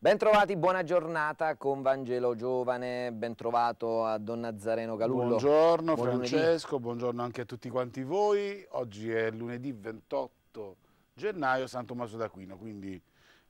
Bentrovati, buona giornata con Vangelo Giovane, bentrovato a Don Nazareno Galullo. Buongiorno Buon Francesco, lunedì. buongiorno anche a tutti quanti voi. Oggi è lunedì 28 gennaio, San Tommaso d'Aquino, quindi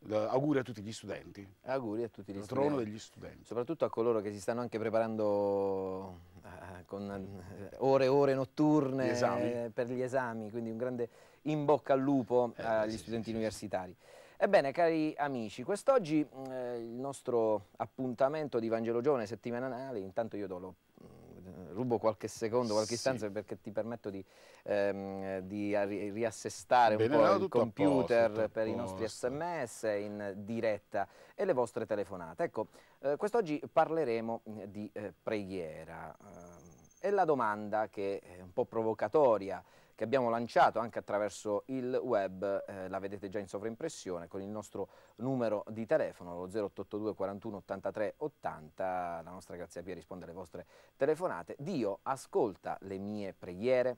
eh, auguri a tutti gli studenti. Auguri a tutti gli Il studenti. trono degli studenti. Soprattutto a coloro che si stanno anche preparando eh, con eh, ore e ore notturne gli per gli esami, quindi un grande in bocca al lupo agli sì, studenti sì, universitari. Sì. Ebbene, cari amici, quest'oggi mm, eh, il nostro appuntamento di Vangelo Giovane settimanale, intanto io do lo, mm, rubo qualche secondo, qualche sì. istante perché ti permetto di, ehm, di riassestare Bene, un po' il computer posto, per i nostri sms in diretta e le vostre telefonate. Ecco, eh, quest'oggi parleremo mm, di eh, preghiera ehm, e la domanda che è un po' provocatoria che abbiamo lanciato anche attraverso il web, eh, la vedete già in sovraimpressione, con il nostro numero di telefono, lo 0882 41 83 80, la nostra Grazia Pia risponde alle vostre telefonate. Dio ascolta le mie preghiere.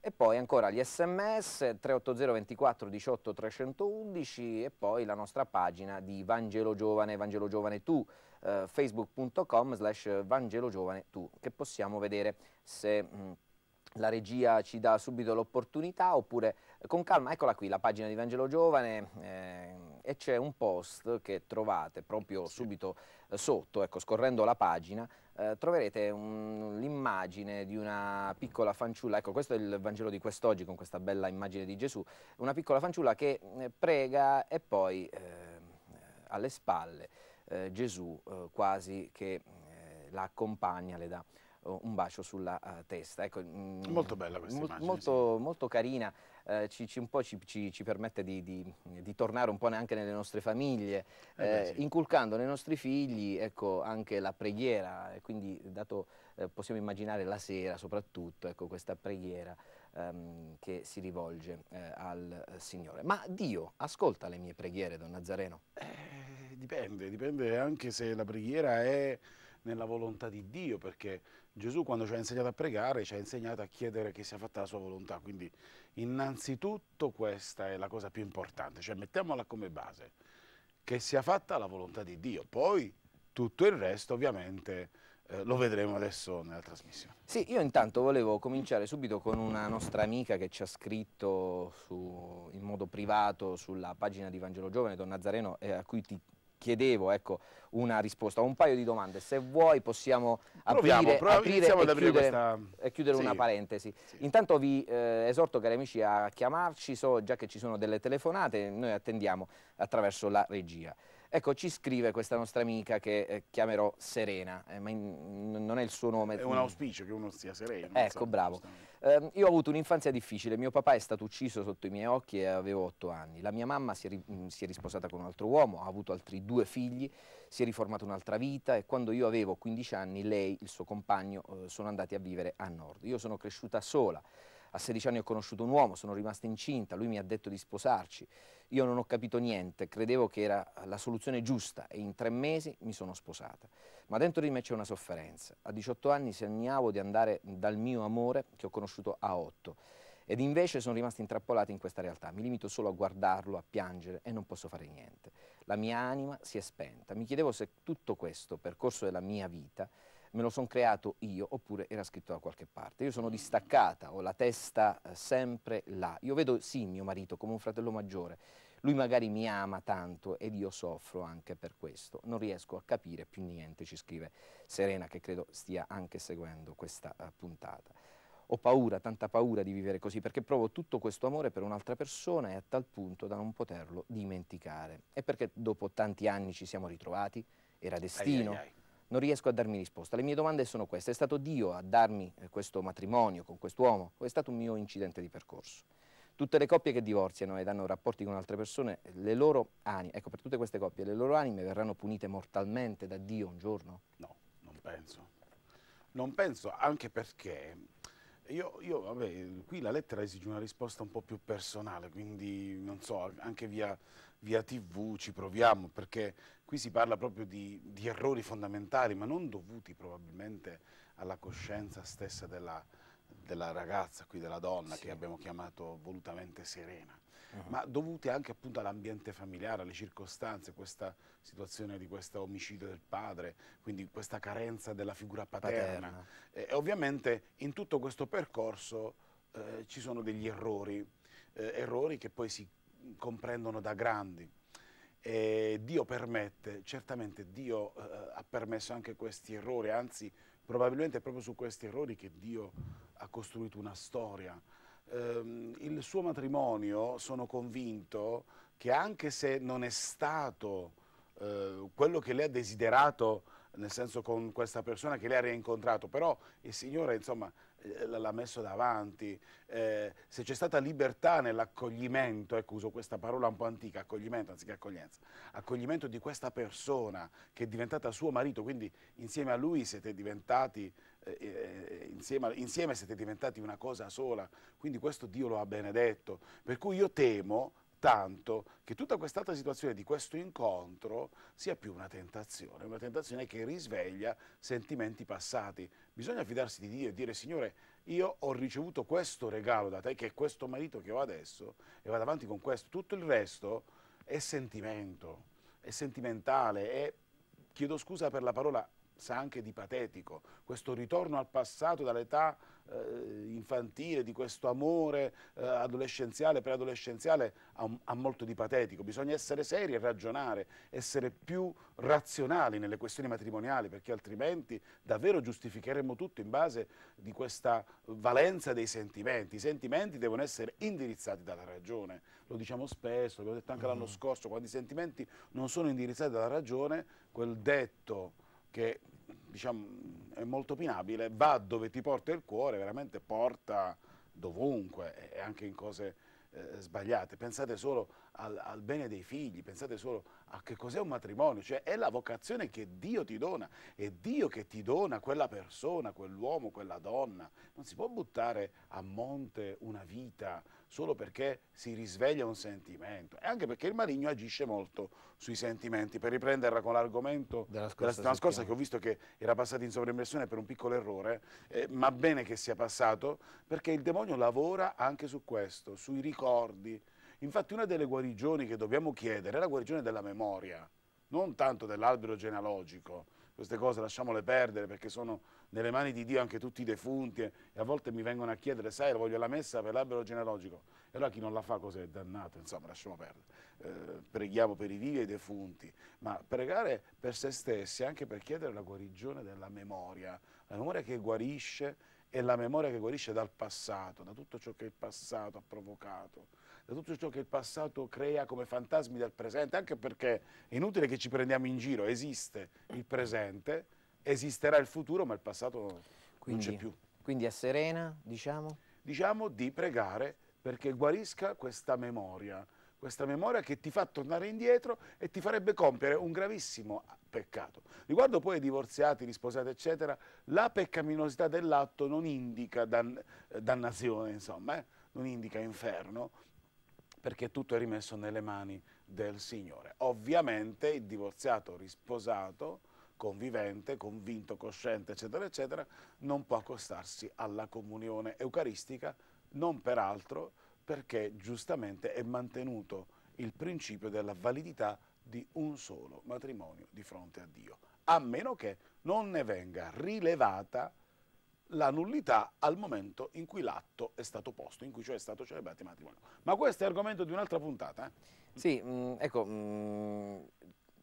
E poi ancora gli sms 380 24 18 311 e poi la nostra pagina di Vangelo Giovane, Vangelo Giovane Tu, eh, facebook.com slash Vangelo Giovane Tu, che possiamo vedere se... Mh, mm, la regia ci dà subito l'opportunità oppure eh, con calma, eccola qui la pagina di Vangelo Giovane eh, e c'è un post che trovate proprio subito eh, sotto, ecco, scorrendo la pagina, eh, troverete l'immagine di una piccola fanciulla, ecco questo è il Vangelo di quest'oggi con questa bella immagine di Gesù, una piccola fanciulla che eh, prega e poi alle spalle Gesù quasi che la accompagna, le dà un bacio sulla uh, testa. Ecco, mh, mm, molto bella questa immagine. Molto, sì. molto carina, eh, ci, ci, un po' ci, ci permette di, di, di, tornare un po' anche nelle nostre famiglie, eh, eh, sì. inculcando nei nostri figli ecco, anche la preghiera, quindi dato, eh, possiamo immaginare la sera soprattutto ecco, questa preghiera ehm, che si rivolge eh, al Signore. Ma Dio ascolta le mie preghiere, Don Nazareno? dipende, dipende anche se la preghiera è nella volontà di Dio, perché Gesù quando ci ha insegnato a pregare ci ha insegnato a chiedere che sia fatta la sua volontà, quindi innanzitutto questa è la cosa più importante, cioè mettiamola come base, che sia fatta la volontà di Dio, poi tutto il resto ovviamente eh, lo vedremo adesso nella trasmissione. Sì, io intanto volevo cominciare subito con una nostra amica che ci ha scritto su, in modo privato sulla pagina di Vangelo Giovane, Don Nazareno, eh, a cui ti chiedevo ecco, una risposta, a un paio di domande, se vuoi possiamo Proviamo, aprire, però aprire, e, ad aprire chiudere, questa... e chiudere sì. una parentesi. Sì. Intanto vi eh, esorto cari amici a chiamarci, so già che ci sono delle telefonate, noi attendiamo attraverso la regia. Ecco, ci scrive questa nostra amica che eh, chiamerò Serena, eh, ma in, non è il suo nome. È un auspicio che uno sia sereno. Ecco, so, bravo. Eh, io ho avuto un'infanzia difficile, mio papà è stato ucciso sotto i miei occhi e avevo otto anni. La mia mamma si è, mm, si è risposata con un altro uomo, ha avuto altri due figli, si è riformata un'altra vita e quando io avevo 15 anni lei, il suo compagno, eh, sono andati a vivere a nord. Io sono cresciuta sola a 16 anni ho conosciuto un uomo, sono rimasta incinta, lui mi ha detto di sposarci. Io non ho capito niente, credevo che era la soluzione giusta e in tre mesi mi sono sposata. Ma dentro di me c'è una sofferenza. A 18 anni sognavo di andare dal mio amore che ho conosciuto a 8 ed invece sono rimasta intrappolata in questa realtà. Mi limito solo a guardarlo, a piangere e non posso fare niente. La mia anima si è spenta. Mi chiedevo se tutto questo percorso della mia vita me lo sono creato io oppure era scritto da qualche parte. Io sono distaccata, ho la testa eh, sempre là. Io vedo sì mio marito come un fratello maggiore, lui magari mi ama tanto ed io soffro anche per questo. Non riesco a capire più niente, ci scrive Serena che credo stia anche seguendo questa eh, puntata. Ho paura, tanta paura di vivere così perché provo tutto questo amore per un'altra persona e a tal punto da non poterlo dimenticare. E perché dopo tanti anni ci siamo ritrovati? Era destino. Ai, ai, ai non riesco a darmi risposta. Le mie domande sono queste, è stato Dio a darmi eh, questo matrimonio con quest'uomo o è stato un mio incidente di percorso? Tutte le coppie che divorziano ed hanno rapporti con altre persone, le loro anime, ecco per tutte queste coppie, le loro anime verranno punite mortalmente da Dio un giorno? No, non penso. Non penso, anche perché io, io vabbè, qui la lettera esige una risposta un po' più personale, quindi non so, anche via via tv ci proviamo, perché qui si parla proprio di, di errori fondamentali, ma non dovuti probabilmente alla coscienza stessa della, della ragazza, qui della donna, sì. che abbiamo chiamato volutamente Serena. Uh -huh. ma dovuti anche appunto all'ambiente familiare, alle circostanze, questa situazione di questo omicidio del padre, quindi questa carenza della figura paterna. paterna. E, e ovviamente in tutto questo percorso eh, ci sono degli errori, eh, errori che poi si comprendono da grandi. E Dio permette, certamente Dio eh, ha permesso anche questi errori, anzi probabilmente è proprio su questi errori che Dio ha costruito una storia. Eh, il suo matrimonio, sono convinto, che anche se non è stato eh, quello che lei ha desiderato, nel senso con questa persona che lei ha rincontrato, però il Signore insomma eh, l'ha messo davanti, eh, se c'è stata libertà nell'accoglimento, ecco uso questa parola un po' antica, accoglimento anziché accoglienza, accoglimento di questa persona che è diventata suo marito, quindi insieme a lui siete diventati, eh, eh, eh insieme, insieme siete diventati una cosa sola, quindi questo Dio lo ha benedetto, per cui io temo tanto che tutta quest'altra situazione di questo incontro sia più una tentazione, una tentazione che risveglia sentimenti passati. Bisogna fidarsi di Dio e dire Signore, io ho ricevuto questo regalo da te, che è questo marito che ho adesso, e vado avanti con questo. Tutto il resto è sentimento, è sentimentale, è, chiedo scusa per la parola, sa anche di patetico, questo ritorno al passato dall'età eh, infantile, di questo amore eh, adolescenziale, preadolescenziale, ha, ha, molto di patetico. Bisogna essere seri e ragionare, essere più razionali nelle questioni matrimoniali, perché altrimenti davvero giustificheremo tutto in base di questa valenza dei sentimenti. I sentimenti devono essere indirizzati dalla ragione. Lo diciamo spesso, l'abbiamo detto anche mm. l'anno mm-hmm. scorso, quando i sentimenti non sono indirizzati dalla ragione, quel detto che diciamo, è molto opinabile, va dove ti porta il cuore, veramente porta dovunque e anche in cose eh, sbagliate. Pensate solo al, al, bene dei figli, pensate solo a che cos'è un matrimonio, cioè è la vocazione che Dio ti dona, è Dio che ti dona quella persona, quell'uomo, quella donna. Non si può buttare a monte una vita solo perché si risveglia un sentimento e anche perché il maligno agisce molto sui sentimenti. Per riprenderla con l'argomento della scorsa, della settimana scorsa che ho visto che era passato in sovrimpressione per un piccolo errore, eh, ma bene che sia passato perché il demonio lavora anche su questo, sui ricordi, Infatti una delle guarigioni che dobbiamo chiedere è la guarigione della memoria, non tanto dell'albero genealogico. Queste cose lasciamole perdere perché sono nelle mani di Dio anche tutti i defunti e a volte mi vengono a chiedere, sai, voglio la messa per l'albero genealogico. E allora chi non la fa cosa è dannato, insomma, lasciamo perdere. Eh, preghiamo per i vivi e i defunti, ma pregare per se stessi è anche per chiedere la guarigione della memoria, la memoria che guarisce è la memoria che guarisce dal passato, da tutto ciò che il passato ha provocato da tutto ciò che il passato crea come fantasmi del presente, anche perché è inutile che ci prendiamo in giro, esiste il presente, esisterà il futuro, ma il passato quindi, non c'è più. Quindi è serena, diciamo? Diciamo di pregare perché guarisca questa memoria, questa memoria che ti fa tornare indietro e ti farebbe compiere un gravissimo peccato. Riguardo poi ai divorziati, risposati, eccetera, la peccaminosità dell'atto non indica dan eh, dannazione, insomma, eh? non indica inferno, perché tutto è rimesso nelle mani del Signore. Ovviamente il divorziato risposato, convivente, convinto, cosciente, eccetera, eccetera, non può accostarsi alla comunione eucaristica, non peraltro perché giustamente è mantenuto il principio della validità di un solo matrimonio di fronte a Dio, a meno che non ne venga rilevata la la nullità al momento in cui l'atto è stato posto, in cui cioè è stato celebrato il matrimonio. Ma questo è argomento di un'altra puntata. Eh? Sì, mh, mm, ecco, mh, mm,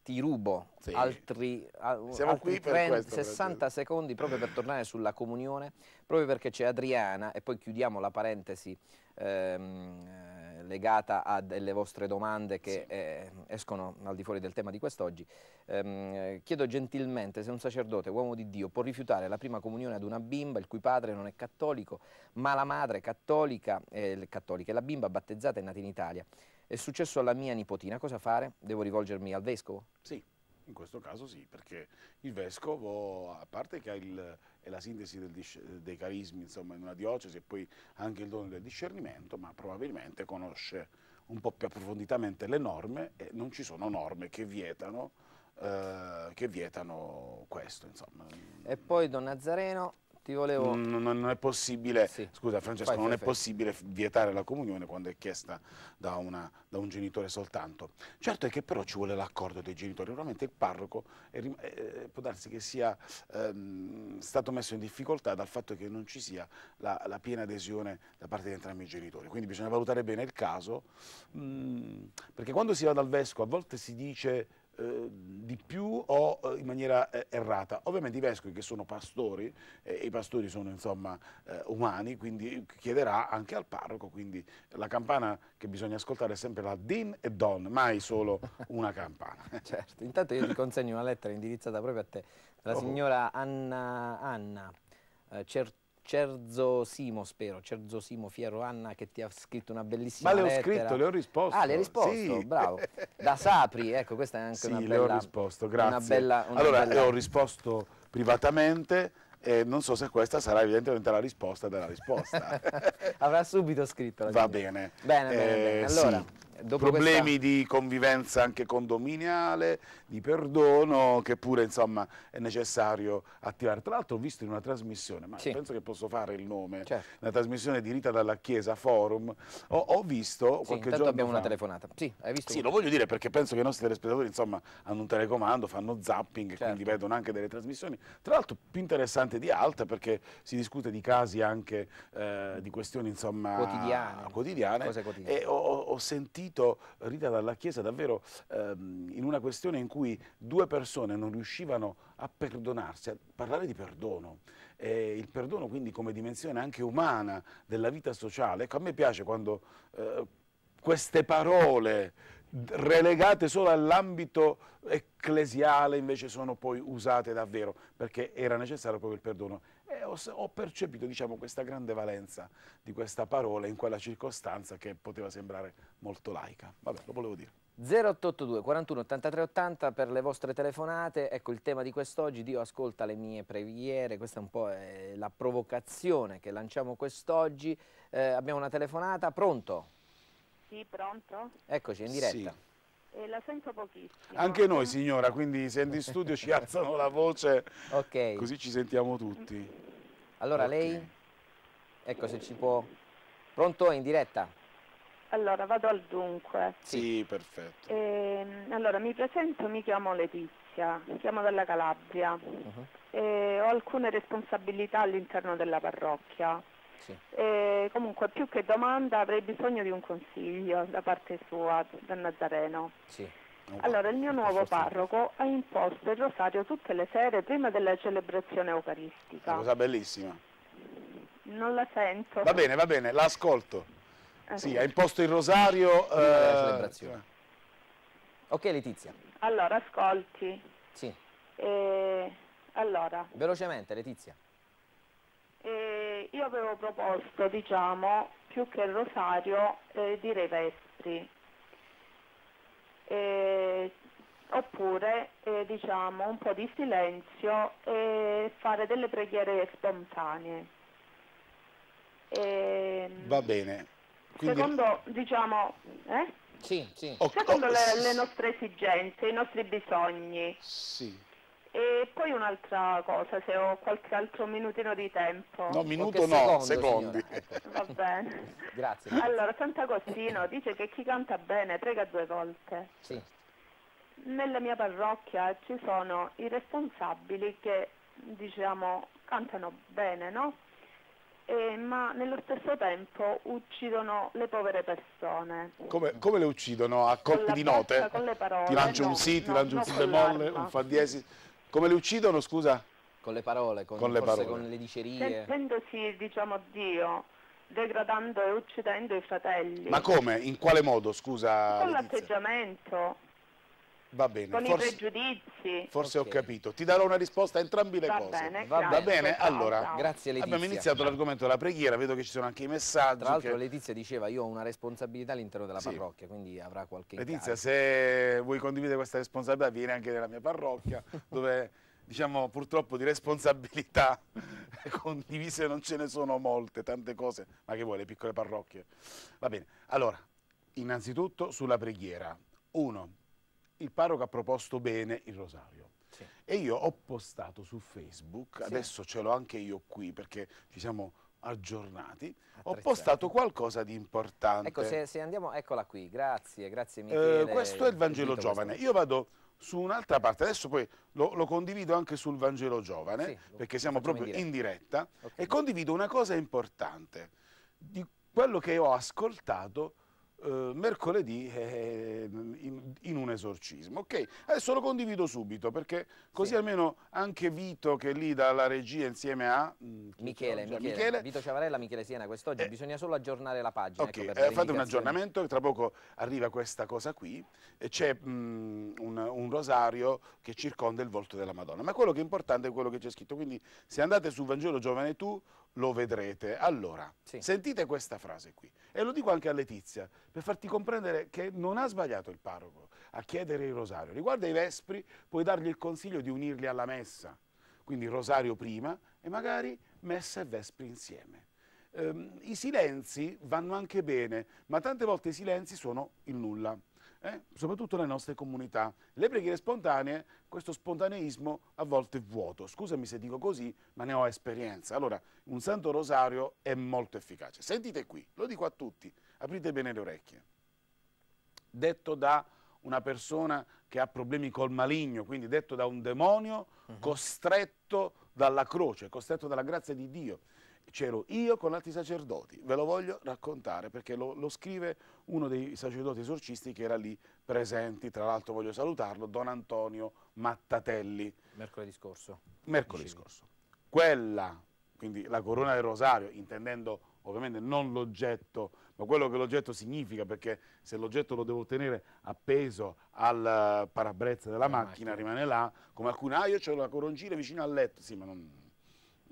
ti rubo sì. altri, al, Siamo altri 30, questo, 60 secondi proprio per tornare sulla comunione, proprio perché c'è Adriana, e poi chiudiamo la parentesi ehm, legata a delle vostre domande che sì. eh, escono al di fuori del tema di quest'oggi. Ehm, chiedo gentilmente se un sacerdote, uomo di Dio, può rifiutare la prima comunione ad una bimba il cui padre non è cattolico, ma la madre cattolica, eh, cattolica e la bimba battezzata è nata in Italia. È successo alla mia nipotina, cosa fare? Devo rivolgermi al vescovo? Sì, in questo caso sì, perché il vescovo, a parte che ha il è la sintesi dei carismi insomma, in una diocesi e poi anche il dono del discernimento, ma probabilmente conosce un po' più approfonditamente le norme e non ci sono norme che vietano, eh, che vietano questo. Insomma. E poi Don Nazareno ti volevo... non, non è possibile, sì. scusa Francesco, fai, non fai, è possibile vietare la comunione quando è chiesta da, una, da, un genitore soltanto. Certo è che però ci vuole l'accordo dei genitori, veramente il parroco è, eh, può darsi che sia ehm, stato messo in difficoltà dal fatto che non ci sia la, la, piena adesione da parte di entrambi i genitori, quindi bisogna valutare bene il caso, mh, mm, perché quando si va dal vescovo a volte si dice eh, di più o eh, in maniera eh, errata. Ovviamente i vescovi che sono pastori, eh, e i pastori sono insomma eh, umani, quindi chiederà anche al parroco, quindi la campana che bisogna ascoltare è sempre la din e don, mai solo una campana. certo, intanto io ti consegno una lettera indirizzata proprio a te, la oh. signora Anna, Anna Certoni, Cerzosimo, spero, Cerzosimo Fierro Anna che ti ha scritto una bellissima lettera. Ma le ho lettera. scritto, le ho risposto. Ah, le hai risposto, sì. bravo. Da Sapri, ecco, questa è anche sì, una bella... Sì, le ho risposto, grazie. Una bella, una allora, bella... le ho risposto privatamente e non so se questa sarà evidentemente la risposta della risposta. Avrà subito scritto. La Va gente. bene. Bene, bene, eh, bene. Allora... Sì. Dopo problemi questa... di convivenza anche condominiale, di perdono, che pure insomma è necessario attivare. Tra l'altro ho visto in una trasmissione, ma sì. penso che posso fare il nome, certo. una trasmissione diritta dalla Chiesa Forum, ho, ho visto sì, qualche giorno abbiamo fa... una telefonata. Sì, hai visto? Sì, lo voglio dire perché penso che i nostri telespettatori insomma hanno un telecomando, fanno zapping, certo. quindi vedono anche delle trasmissioni. Tra l'altro più interessante di altre perché si discute di casi anche eh, di questioni insomma quotidiane, quotidiane. Cose quotidiane. e ho, ho sentito Tito rita dalla Chiesa davvero ehm, in una questione in cui due persone non riuscivano a perdonarsi, a parlare di perdono. Eh, il perdono quindi come dimensione anche umana della vita sociale. Ecco, a me piace quando eh, queste parole relegate solo all'ambito ecclesiale invece sono poi usate davvero perché era necessario proprio il perdono e ho, ho percepito diciamo, questa grande valenza di questa parola in quella circostanza che poteva sembrare molto laica. Vabbè, lo volevo dire. 0882 41 83 80 per le vostre telefonate, ecco il tema di quest'oggi, Dio ascolta le mie preghiere, questa è un po' eh, la provocazione che lanciamo quest'oggi, eh, abbiamo una telefonata, pronto? Sì, pronto? Eccoci, in diretta. Sì e la sento pochissimo. Anche noi signora, quindi se in studio ci alzano la voce, okay. così ci sentiamo tutti. Allora okay. lei, ecco se ci può, pronto in diretta? Allora vado al dunque. Sì, sì. perfetto. E, ehm, allora mi presento, mi chiamo Letizia, mi chiamo dalla Calabria uh -huh. e ho alcune responsabilità all'interno della parrocchia. Sì. E comunque più che domanda avrei bisogno di un consiglio da parte sua, da Nazareno. Sì. Allora, il mio nuovo parroco ha imposto il rosario tutte le sere prima della celebrazione eucaristica. Una cosa bellissima. Non la sento. Va bene, va bene, la ascolto. Eh. Sì, ha imposto il rosario... Prima eh... della celebrazione. Cioè. Ok, Letizia. Allora, ascolti. Sì. E... Allora. Velocemente, Letizia. E... Io avevo proposto, diciamo, più che il rosario, eh, direi vespri. E, oppure, eh, diciamo, un po' di silenzio e fare delle preghiere spontanee. E, ehm, Va bene. Quindi... Secondo, diciamo... Eh? Sì, sì. Secondo oh, le, le nostre esigenze, i nostri bisogni. Sì. E poi un'altra cosa, se ho qualche altro minutino di tempo. No, minuto no, secondo, secondi. Va bene. grazie, Allora, Sant'Agostino dice che chi canta bene prega due volte. Sì. Nella mia parrocchia ci sono i responsabili che, diciamo, cantano bene, no? E, ma nello stesso tempo uccidono le povere persone. Come, come le uccidono? A colpi di note? Con le parole. Ti lancio no, un sì, ti lancio no, un si bemolle, un fa diesis. Come li uccidono, scusa? Con le parole, con, con le, parole. Con le dicerie. Sentendosi, diciamo, Dio, degradando e uccidendo i fratelli. Ma come? In quale modo, scusa? Con l'atteggiamento. Va bene, con forse, i pregiudizi. Forse okay. ho capito. Ti darò una risposta a entrambi le Va cose. Bene, Va grazie. bene, allora. Ciao, Grazie Letizia. Abbiamo iniziato l'argomento della preghiera, vedo che ci sono anche i messaggi. Tra l'altro che... Letizia diceva io ho una responsabilità all'interno della sì. parrocchia, quindi avrà qualche Letizia, se vuoi condividere questa responsabilità vieni anche nella mia parrocchia, dove diciamo purtroppo di responsabilità condivise non ce ne sono molte, tante cose, ma che vuoi, le piccole parrocchie. Va bene, allora, innanzitutto sulla preghiera. Uno, il parroco ha proposto bene il rosario. Sì. E io ho postato su Facebook, adesso ce l'ho anche io qui perché ci siamo aggiornati, ho postato qualcosa di importante. Ecco, se, se andiamo, eccola qui, grazie, grazie eh, Michele. Eh, questo è il Vangelo Giovane, questo. io vado su un'altra parte, adesso poi lo, lo, condivido anche sul Vangelo Giovane, sì, perché siamo proprio in diretta, in diretta okay. e condivido una cosa importante, di quello che ho ascoltato eh, mercoledì eh, eh, in, in, un esorcismo. Ok, adesso lo condivido subito perché così sì. almeno anche Vito che è lì dalla regia insieme a... Mh, mm, Michele, Michele, Michele, Vito Ciavarella, Michele Siena, quest'oggi eh, bisogna solo aggiornare la pagina. Ok, ecco, eh, fate un aggiornamento, tra poco arriva questa cosa qui, c'è mm, un, un rosario che circonda il volto della Madonna, ma quello che è importante è quello che c'è scritto, quindi se andate su Vangelo Giovane Tu lo vedrete. Allora, sì. sentite questa frase qui, e lo dico anche a Letizia, per farti comprendere che non ha sbagliato il parroco a chiedere il rosario. Riguardo ai vespri, puoi dargli il consiglio di unirli alla messa, quindi rosario prima e magari messa e vespri insieme. Ehm, I silenzi vanno anche bene, ma tante volte i silenzi sono il nulla eh? soprattutto nelle nostre comunità. Le preghiere spontanee, questo spontaneismo a volte è vuoto, scusami se dico così, ma ne ho esperienza. Allora, un santo rosario è molto efficace. Sentite qui, lo dico a tutti, aprite bene le orecchie. Detto da una persona che ha problemi col maligno, quindi detto da un demonio, uh mhm. -huh. costretto dalla croce, costretto dalla grazia di Dio c'ero io con altri sacerdoti, ve lo voglio raccontare perché lo, lo scrive uno dei sacerdoti esorcisti che era lì presenti, tra l'altro voglio salutarlo, Don Antonio Mattatelli. Mercoledì scorso. Mercoledì scorso. Quella, quindi la corona del rosario, intendendo ovviamente non l'oggetto, ma quello che l'oggetto significa, perché se l'oggetto lo devo tenere appeso al eh, parabrezza della macchina, macchina, rimane là, come alcuni, ah io ho la coroncina vicino al letto, sì ma non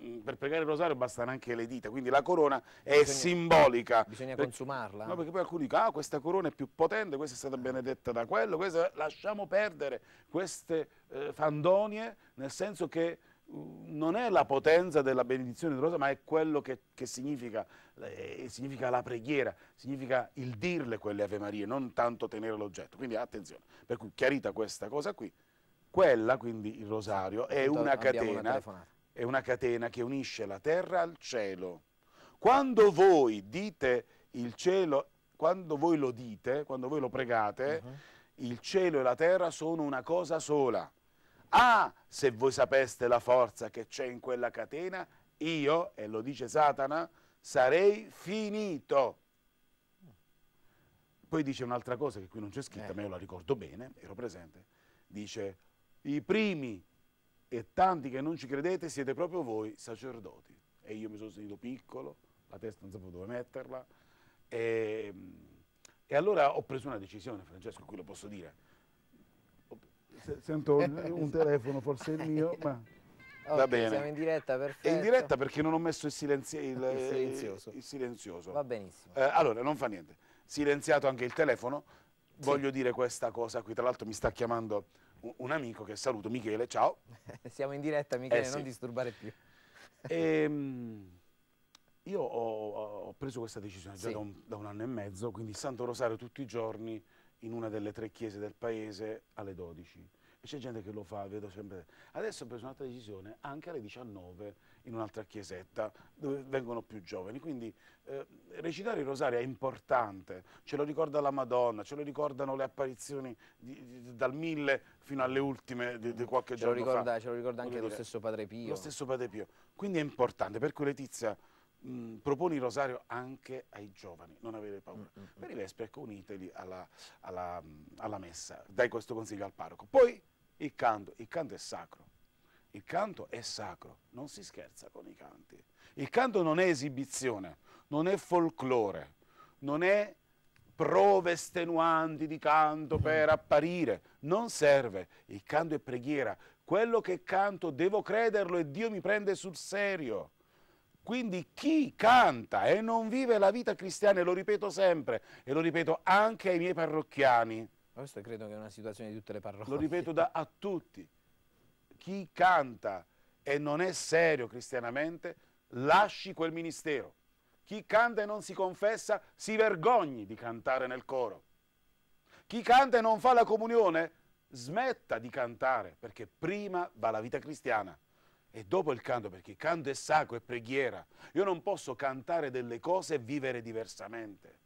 Mm, per pregare il rosario bastano anche le dita, quindi la corona è bisogna, simbolica. Bisogna perché, consumarla. No, perché poi alcuni dicono, ah, questa corona è più potente, questa è stata benedetta da quello, questa, lasciamo perdere queste eh, fandonie, nel senso che mm, non è la potenza della benedizione del rosario, ma è quello che, che significa, eh, significa la preghiera, significa il dirle quelle Ave Marie, non tanto tenere l'oggetto. Quindi attenzione, per cui chiarita questa cosa qui, quella, quindi il rosario, esatto, è una catena. Una è una catena che unisce la terra al cielo. Quando voi dite il cielo, quando voi lo dite, quando voi lo pregate, uh -huh. il cielo e la terra sono una cosa sola. Ah, se voi sapeste la forza che c'è in quella catena, io, e lo dice Satana, sarei finito. Poi dice un'altra cosa che qui non c'è scritta, eh. ma io la ricordo bene, ero presente. Dice, i primi e tanti che non ci credete siete proprio voi sacerdoti. E io mi sono sentito piccolo, la testa non sapevo dove metterla. E, ehm, e allora ho preso una decisione, Francesco, qui lo posso dire. Sento un, telefono, forse il mio, ma... Okay, Va bene. Siamo in diretta, perfetto. È in diretta perché non ho messo il, silenzio, il, il, silenzioso. il silenzioso. Va benissimo. Eh, allora, non fa niente. Silenziato anche il telefono. Sì. Voglio dire questa cosa qui, tra l'altro mi sta chiamando un amico che saluto, Michele, ciao. Siamo in diretta Michele, eh, non disturbare più. E, ehm, io ho, ho, preso questa decisione sì. già da un, da un, anno e mezzo, quindi Santo Rosario tutti i giorni in una delle tre chiese del paese alle 12. E c'è gente che lo fa, vedo sempre. Adesso ho preso un'altra decisione anche alle 19 in un'altra chiesetta dove vengono più giovani. Quindi eh, recitare il rosario è importante, ce lo ricorda la Madonna, ce lo ricordano le apparizioni di, di, dal mille fino alle ultime di, di qualche ce giorno ricorda, fa. Ce lo ricorda anche dire, lo stesso Padre Pio. Lo stesso Padre Pio. Quindi è importante, per cui Letizia mm, proponi il rosario anche ai giovani, non avere paura. Mm -hmm. Per i Vesper ecco, uniteli alla, alla, alla messa, dai questo consiglio al parroco. Poi il canto, il canto è sacro il canto è sacro, non si scherza con i canti. Il canto non è esibizione, non è folklore, non è prove estenuanti di canto per mm. apparire, non serve. Il canto è preghiera. Quello che canto devo crederlo e Dio mi prende sul serio. Quindi chi canta e non vive la vita cristiana, e lo ripeto sempre, e lo ripeto anche ai miei parrocchiani. Questo credo che è una situazione di tutte le parrocchie. Lo ripeto da, a tutti chi canta e non è serio cristianamente, lasci quel ministero. Chi canta e non si confessa, si vergogni di cantare nel coro. Chi canta e non fa la comunione, smetta di cantare, perché prima va la vita cristiana e dopo il canto, perché canto è sacro, è preghiera. Io non posso cantare delle cose e vivere diversamente.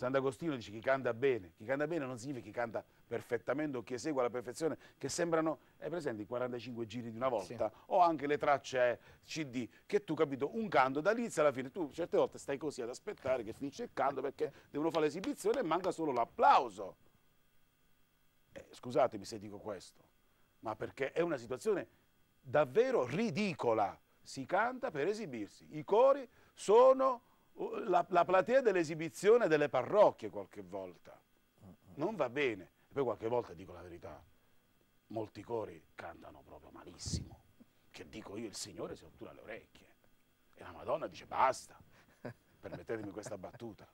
Sant'Agostino dice chi canta bene, chi canta bene non significa chi canta perfettamente o chi esegue alla perfezione, che sembrano, è presente i 45 giri di una volta, sì. o anche le tracce eh, CD, che tu capito, un canto dall'inizio alla fine, tu certe volte stai così ad aspettare che finisce il canto perché devono fare l'esibizione e manca solo l'applauso. Eh, scusatemi se dico questo, ma perché è una situazione davvero ridicola. Si canta per esibirsi, i cori sono la, la platea dell'esibizione delle parrocchie qualche volta. Non va bene. E poi qualche volta, dico la verità, molti cori cantano proprio malissimo. Che dico io, il Signore si ottura le orecchie. E la Madonna dice basta, permettetemi questa battuta.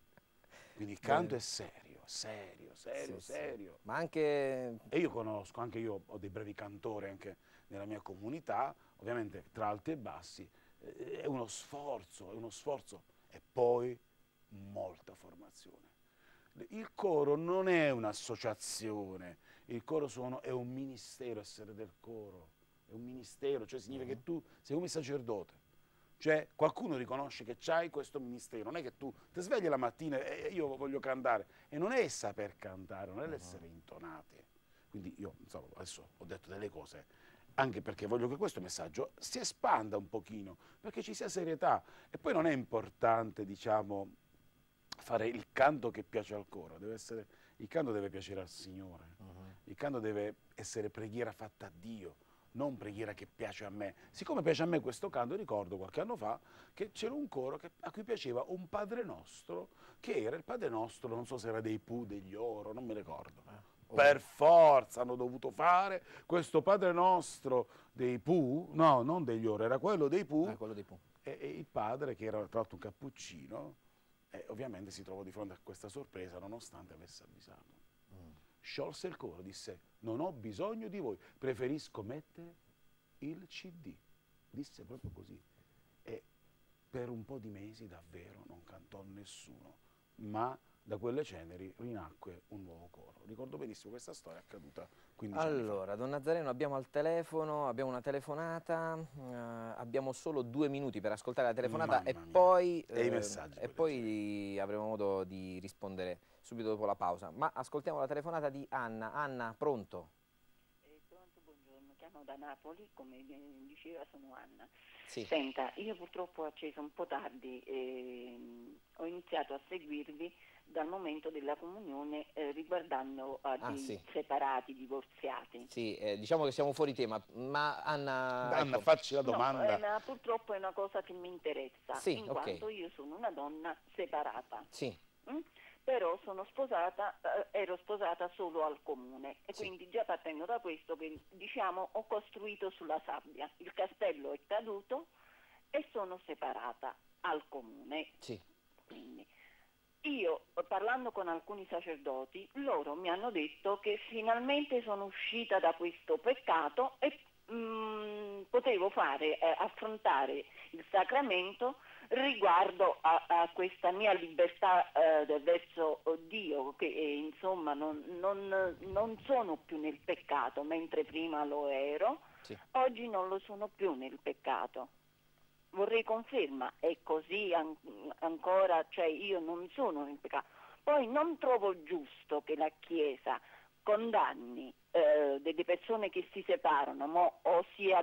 Quindi il canto è serio, serio, serio, sì, serio. Sì. Ma anche... E io conosco, anche io ho dei brevi cantori anche nella mia comunità, ovviamente tra alti e bassi, eh, è uno sforzo, è uno sforzo e poi molta formazione. Il coro non è un'associazione, il coro suono è un ministero, essere del coro, è un ministero, cioè significa mm -hmm. che tu sei come sacerdote, cioè qualcuno riconosce che c'hai questo ministero, non è che tu ti svegli la mattina e io voglio cantare, e non è saper cantare, non è mm-hmm. l'essere intonati. Quindi io, insomma, adesso ho detto delle cose anche perché voglio che questo messaggio si espanda un pochino, perché ci sia serietà. E poi non è importante, diciamo, fare il canto che piace al coro, essere, il canto deve piacere al Signore, uh mhm. -huh. il canto deve essere preghiera fatta a Dio, non preghiera che piace a me. Siccome piace a me questo canto, ricordo qualche anno fa che c'era un coro che, a cui piaceva un Padre Nostro, che era il Padre Nostro, non so se era dei Pooh, degli Oro, non mi ricordo. Eh Oh. per forza hanno dovuto fare questo Padre Nostro dei Pooh, no, non degli Ore, era quello dei Pooh. Eh, quello dei Pooh. E, e, il padre, che era tra l'altro un cappuccino, eh, ovviamente si trovò di fronte a questa sorpresa nonostante avesse avvisato. Mm. Sciolse il coro, disse, non ho bisogno di voi, preferisco mettere il CD. Disse proprio così. E per un po' di mesi davvero non cantò nessuno, ma da quelle ceneri rinacque un nuovo coro. Ricordo benissimo questa storia è accaduta 15 allora, Don Nazareno, abbiamo al telefono, abbiamo una telefonata, eh, abbiamo solo due minuti per ascoltare la telefonata e poi, eh, messaggi, e poi avremo modo di rispondere subito dopo la pausa. Ma ascoltiamo la telefonata di Anna. Anna, pronto? siamo da Napoli, come diceva sono Anna. Sì. Senta, io purtroppo ho acceso un po' tardi e mm, ho iniziato a seguirvi dal momento della comunione eh, riguardando eh, ah, sì. separati, divorziati. Sì, eh, diciamo che siamo fuori tema, ma Anna... Anna, ecco. facci la domanda. No, eh, purtroppo è una cosa che mi interessa, sì, in okay. quanto io sono una donna separata. Sì. Mm? però sposata, eh, ero sposata solo al comune e sì. quindi già partendo da questo che diciamo ho costruito sulla sabbia, il castello è caduto e sono separata al comune. Sì. Quindi, io parlando con alcuni sacerdoti, loro mi hanno detto che finalmente sono uscita da questo peccato e mh, mm, potevo fare, eh, affrontare il sacramento riguardo a, a questa mia libertà eh, verso Dio, che eh, insomma non, non, non, sono più nel peccato, mentre prima lo ero, sì. oggi non lo sono più nel peccato. Vorrei conferma, è così an ancora, cioè io non sono nel peccato. Poi non trovo giusto che la Chiesa condanni eh, delle persone che si separano, mo, o sia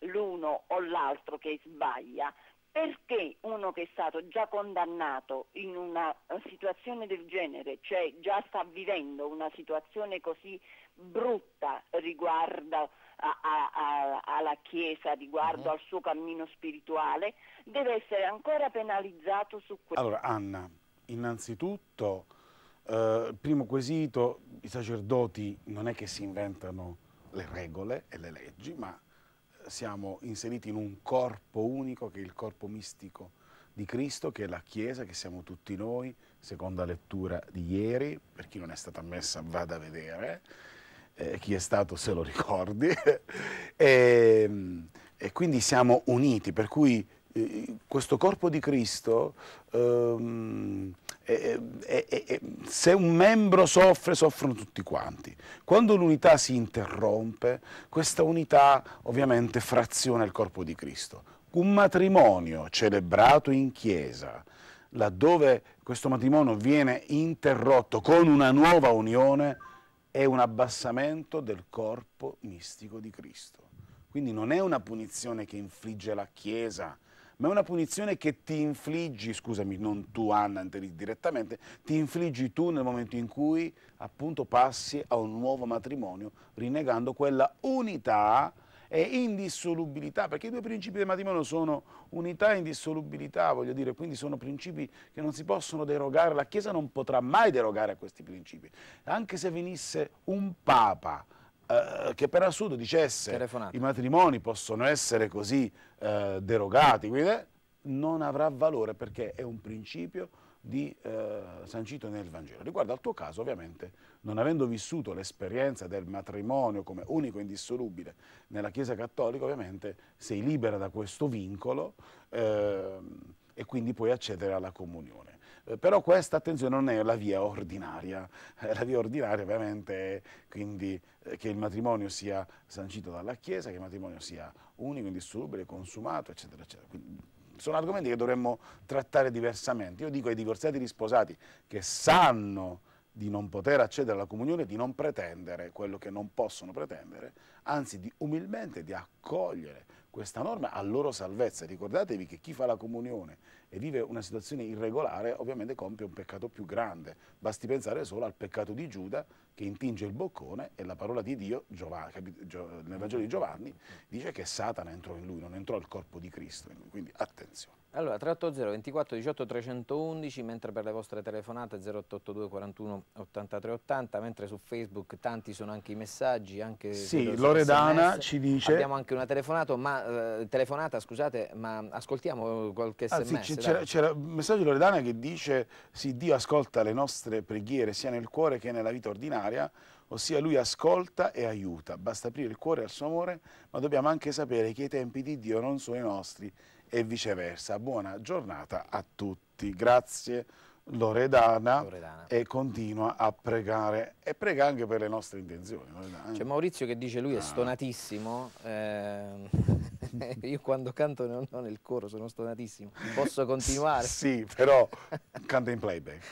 l'uno o l'altro che sbaglia, perché uno che è stato già condannato in una eh, situazione del genere, cioè già sta vivendo una situazione così brutta riguardo a, a, a, alla Chiesa, riguardo uh mhm. -huh. al suo cammino spirituale, deve essere ancora penalizzato su questo. Allora Anna, innanzitutto, eh, primo quesito, i sacerdoti non è che si inventano le regole e le leggi, ma siamo inseriti in un corpo unico che è il corpo mistico di Cristo, che è la Chiesa, che siamo tutti noi, seconda lettura di ieri, per chi non è stata ammessa vada a vedere, eh, chi è stato se lo ricordi, e, ehm, e, quindi siamo uniti, per cui questo corpo di Cristo, ehm, è, è, è, se un membro soffre, soffrono tutti quanti. Quando l'unità si interrompe, questa unità ovviamente fraziona il corpo di Cristo. Un matrimonio celebrato in chiesa, laddove questo matrimonio viene interrotto con una nuova unione, è un abbassamento del corpo mistico di Cristo. Quindi non è una punizione che infligge la Chiesa, ma è una punizione che ti infliggi, scusami, non tu Anna direttamente, ti infliggi tu nel momento in cui appunto passi a un nuovo matrimonio, rinnegando quella unità e indissolubilità, perché i due principi del matrimonio sono unità e indissolubilità, voglio dire, quindi sono principi che non si possono derogare, la Chiesa non potrà mai derogare a questi principi, anche se venisse un Papa eh, che per assurdo dicesse Telefonate. i matrimoni possono essere così eh, derogati, quindi, non avrà valore perché è un principio di, eh, sancito nel Vangelo. Riguardo al tuo caso, ovviamente, non avendo vissuto l'esperienza del matrimonio come unico e indissolubile nella Chiesa Cattolica, ovviamente sei libera da questo vincolo eh, e quindi puoi accedere alla comunione. Eh, però questa, attenzione, non è la via ordinaria, eh, la via ordinaria ovviamente è quindi che il matrimonio sia sancito dalla Chiesa, che il matrimonio sia unico, indissolubile, consumato, eccetera, eccetera. Quindi sono argomenti che dovremmo trattare diversamente. Io dico ai divorziati risposati che sanno di non poter accedere alla comunione, di non pretendere quello che non possono pretendere, anzi di umilmente di accogliere questa norma a loro salvezza. Ricordatevi che chi fa la comunione e vive una situazione irregolare, ovviamente compie un peccato più grande. Basti pensare solo al peccato di Giuda che intinge il boccone e la parola di Dio, Giovanni, nel Vangelo di Giovanni, dice che Satana entrò in lui, non entrò il corpo di Cristo in lui. Quindi attenzione. Allora 380 24 18 311 mentre per le vostre telefonate 0882 41 83 80 mentre su Facebook tanti sono anche i messaggi anche Sì, Loredana SMS. ci dice Abbiamo anche una telefonata ma, eh, telefonata, scusate, ma ascoltiamo qualche ah, SMS. sì, c'era un messaggio di Loredana che dice "Sì, Dio ascolta le nostre preghiere sia nel cuore che nella vita ordinaria" ossia lui ascolta e aiuta, basta aprire il cuore al suo amore, ma dobbiamo anche sapere che i tempi di Dio non sono i nostri, e viceversa. Buona giornata a tutti. Grazie Loredana, Loredana, e continua a pregare e prega anche per le nostre intenzioni. Eh. C'è Maurizio che dice lui è ah. stonatissimo. Eh... Io quando canto non ho nel coro, sono stonatissimo. Posso continuare? sì, però canta in playback.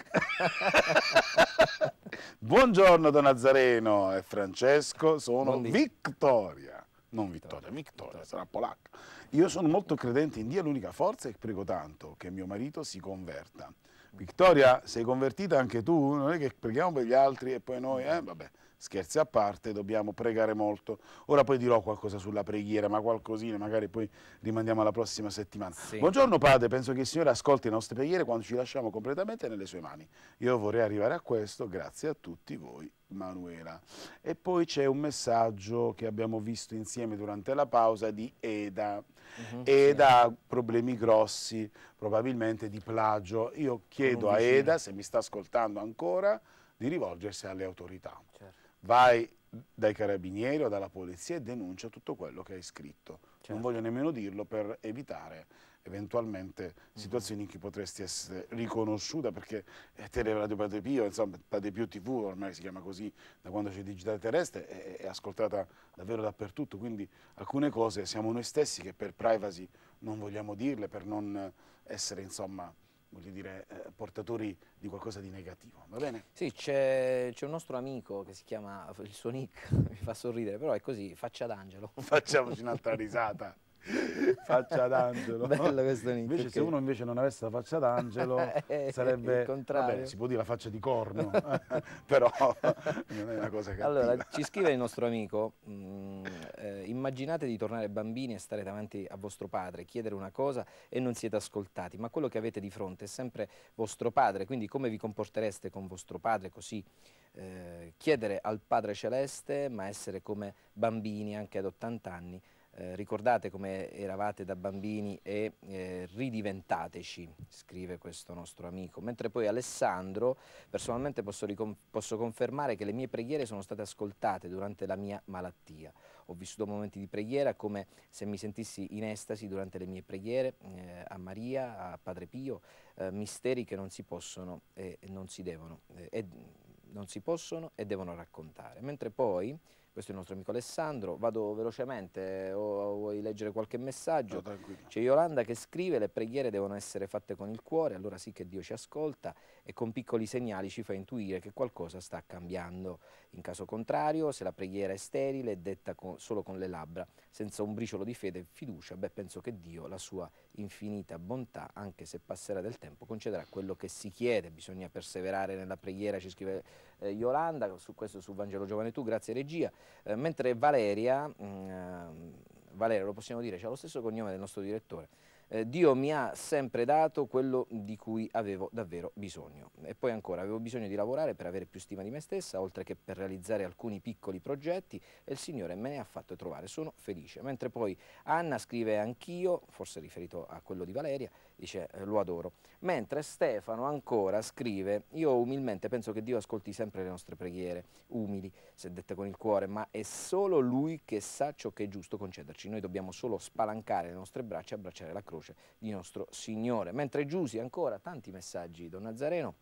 Buongiorno Don Azzareno e Francesco, sono Vittoria. Non Vittoria, Vittoria, Vittoria, Vittoria. sarà polacca. Io sono molto credente in Dio, l'unica forza e prego tanto che mio marito si converta. Vittoria, sei convertita anche tu? Non è che preghiamo per gli altri e poi noi, eh, vabbè, scherzi a parte, dobbiamo pregare molto. Ora poi dirò qualcosa sulla preghiera, ma qualcosina, magari poi rimandiamo alla prossima settimana. Sì. Buongiorno padre, penso che il Signore ascolti le nostre preghiere quando ci lasciamo completamente nelle sue mani. Io vorrei arrivare a questo, grazie a tutti voi. Manuela. E poi c'è un messaggio che abbiamo visto insieme durante la pausa di Eda. Uh mhm, -huh, Eda sì. ha problemi grossi, probabilmente di plagio. Io chiedo a Eda, se mi sta ascoltando ancora, di rivolgersi alle autorità. Certo. Vai dai carabinieri o dalla polizia e denuncia tutto quello che hai scritto. Certo. Non voglio nemmeno dirlo per evitare eventualmente mm-hmm. situazioni in cui potresti essere riconosciuta perché eh, Radio Padre Pio, insomma Padre Pio TV ormai si chiama così da quando c'è digitale terrestre, è, è, ascoltata davvero dappertutto, quindi alcune cose siamo noi stessi che per privacy non vogliamo dirle, per non essere insomma voglio dire, eh, portatori di qualcosa di negativo, va bene? Sì, c'è un nostro amico che si chiama, il suo nick mi fa sorridere, però è così, faccia d'angelo. Facciamoci un'altra risata. faccia d'angelo. Bello questo nick. Invece okay. se uno invece non avesse la faccia d'angelo eh, sarebbe... Il contrario. Vabbè, si può dire la faccia di corno, però non è una cosa cattiva. Allora, ci scrive il nostro amico, mm, eh, immaginate di tornare bambini e stare davanti a vostro padre, chiedere una cosa e non siete ascoltati, ma quello che avete di fronte è sempre vostro padre, quindi come vi comportereste con vostro padre così? Eh, chiedere al Padre Celeste, ma essere come bambini anche ad 80 anni, eh, ricordate come eravate da bambini e eh, ridiventateci, scrive questo nostro amico. Mentre poi Alessandro, personalmente posso, posso, confermare che le mie preghiere sono state ascoltate durante la mia malattia. Ho vissuto momenti di preghiera come se mi sentissi in estasi durante le mie preghiere eh, a Maria, a Padre Pio, eh, misteri che non si possono e non si devono, e eh, non si possono e devono raccontare. Mentre poi questo è il nostro amico Alessandro. Vado velocemente, o vuoi leggere qualche messaggio? No, C'è Yolanda che scrive, le preghiere devono essere fatte con il cuore, allora sì che Dio ci ascolta e con piccoli segnali ci fa intuire che qualcosa sta cambiando. In caso contrario, se la preghiera è sterile, è detta con, solo con le labbra, senza un briciolo di fede e fiducia, beh penso che Dio, la sua infinita bontà, anche se passerà del tempo, concederà quello che si chiede. Bisogna perseverare nella preghiera, ci scrive eh, Yolanda, su questo su Vangelo Giovane Tu, grazie regia. Eh, mentre Valeria... Mh, mm, eh, Valeria, lo possiamo dire, c'è lo stesso cognome del nostro direttore, eh, Dio mi ha sempre dato quello di cui avevo davvero bisogno. E poi ancora, avevo bisogno di lavorare per avere più stima di me stessa, oltre che per realizzare alcuni piccoli progetti e il Signore me ne ha fatto trovare, sono felice. Mentre poi Anna scrive anch'io, forse riferito a quello di Valeria, dice eh, lo adoro. Mentre Stefano ancora scrive, io umilmente penso che Dio ascolti sempre le nostre preghiere, umili, se dette con il cuore, ma è solo Lui che sa ciò che è giusto concederci. Noi dobbiamo solo spalancare le nostre braccia e abbracciare la croce di nostro Signore. Mentre Giusi ancora, tanti messaggi, Don Nazareno,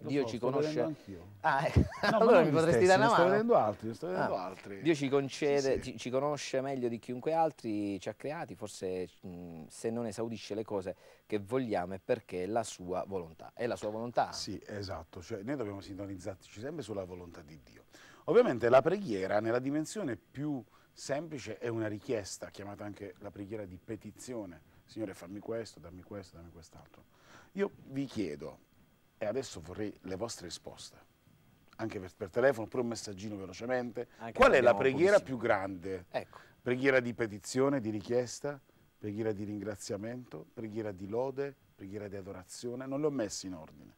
Dio so, ci conosce. Ah, no, allora mi potresti stessi, dare una mano. Sto vedendo altri, sto vedendo ah, altri. Dio ci, concede, sì, sì. Ci, ci, conosce meglio di chiunque altri ci ha creati, forse mh, se non esaudisce le cose che vogliamo è perché è la sua volontà. È la sua volontà. Sì, esatto, cioè, noi dobbiamo sintonizzarci sempre sulla volontà di Dio. Ovviamente la preghiera nella dimensione più semplice è una richiesta, chiamata anche la preghiera di petizione. Signore, fammi questo, dammi questo, dammi quest'altro. Io vi chiedo, e adesso vorrei le vostre risposte, anche per, per telefono, pure un messaggino velocemente. Anche Qual è la preghiera pochissimo. più grande? Ecco. Preghiera di petizione, di richiesta, preghiera di ringraziamento, preghiera di lode, preghiera di adorazione. Non le ho messe in ordine.